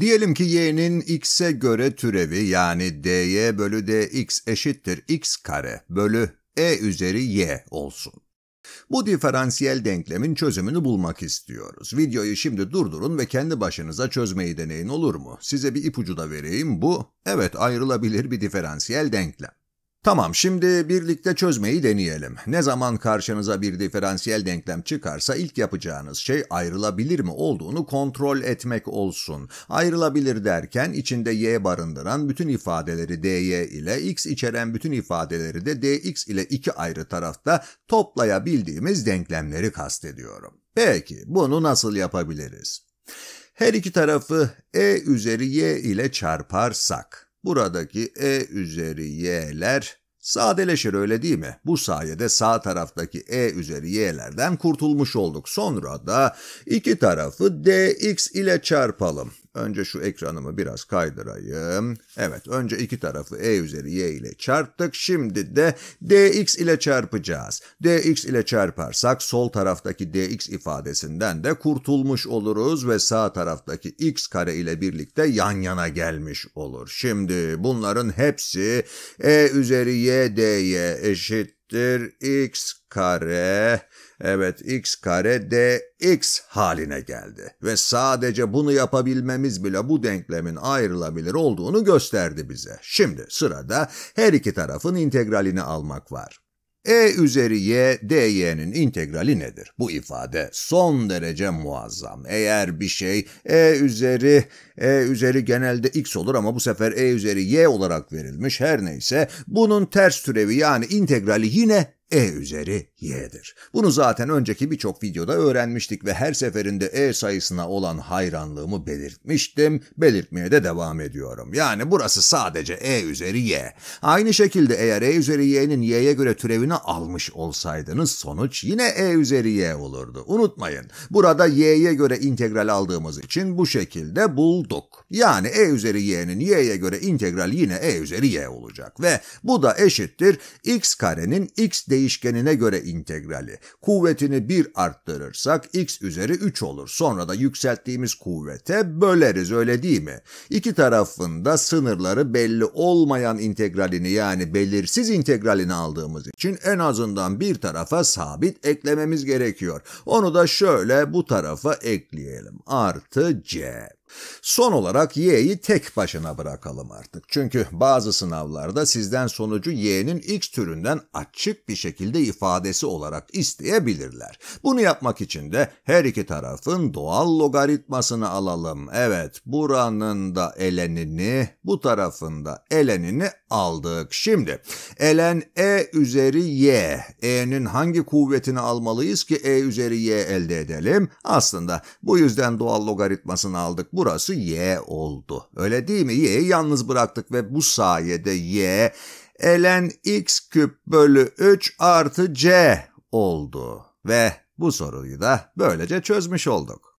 Diyelim ki y'nin x'e göre türevi yani dy bölü dx eşittir x kare bölü e üzeri y olsun. Bu diferansiyel denklemin çözümünü bulmak istiyoruz. Videoyu şimdi durdurun ve kendi başınıza çözmeyi deneyin olur mu? Size bir ipucu da vereyim. Bu, evet ayrılabilir bir diferansiyel denklem. Tamam şimdi birlikte çözmeyi deneyelim. Ne zaman karşınıza bir diferansiyel denklem çıkarsa ilk yapacağınız şey ayrılabilir mi olduğunu kontrol etmek olsun. Ayrılabilir derken içinde y barındıran bütün ifadeleri dy ile x içeren bütün ifadeleri de dx ile iki ayrı tarafta toplayabildiğimiz denklemleri kastediyorum. Peki bunu nasıl yapabiliriz? Her iki tarafı e üzeri y ile çarparsak Buradaki e üzeri y'ler sadeleşir öyle değil mi? Bu sayede sağ taraftaki e üzeri y'lerden kurtulmuş olduk. Sonra da iki tarafı dx ile çarpalım. Önce şu ekranımı biraz kaydırayım. Evet önce iki tarafı e üzeri y ile çarptık. Şimdi de dx ile çarpacağız. dx ile çarparsak sol taraftaki dx ifadesinden de kurtulmuş oluruz ve sağ taraftaki x kare ile birlikte yan yana gelmiş olur. Şimdi bunların hepsi e üzeri y dy eşit eşittir x kare, evet x kare dx haline geldi. Ve sadece bunu yapabilmemiz bile bu denklemin ayrılabilir olduğunu gösterdi bize. Şimdi sırada her iki tarafın integralini almak var. E üzeri y dy'nin integrali nedir? Bu ifade son derece muazzam. Eğer bir şey e üzeri e üzeri genelde x olur ama bu sefer e üzeri y olarak verilmiş her neyse bunun ters türevi yani integrali yine e üzeri y'dir. Bunu zaten önceki birçok videoda öğrenmiştik ve her seferinde e sayısına olan hayranlığımı belirtmiştim. Belirtmeye de devam ediyorum. Yani burası sadece e üzeri y. Aynı şekilde eğer e üzeri y'nin y'ye göre türevini almış olsaydınız sonuç yine e üzeri y olurdu. Unutmayın. Burada y'ye göre integral aldığımız için bu şekilde bulduk. Yani e üzeri y'nin y'ye göre integral yine e üzeri y olacak ve bu da eşittir x karenin x değişikliği değişkenine göre integrali. Kuvvetini 1 arttırırsak x üzeri 3 olur. Sonra da yükselttiğimiz kuvvete böleriz öyle değil mi? İki tarafında sınırları belli olmayan integralini yani belirsiz integralini aldığımız için en azından bir tarafa sabit eklememiz gerekiyor. Onu da şöyle bu tarafa ekleyelim. Artı c. Son olarak Y'yi tek başına bırakalım artık. Çünkü bazı sınavlarda sizden sonucu Y'nin X türünden açık bir şekilde ifadesi olarak isteyebilirler. Bunu yapmak için de her iki tarafın doğal logaritmasını alalım. Evet, buranın da elenini, bu tarafın da elenini aldık. Şimdi elen E üzeri Y. E'nin hangi kuvvetini almalıyız ki E üzeri Y elde edelim? Aslında bu yüzden doğal logaritmasını aldık. Bu burası Y oldu. Öyle değil mi? Y'yi yalnız bıraktık ve bu sayede Y elen x küp bölü 3 artı c oldu. Ve bu soruyu da böylece çözmüş olduk.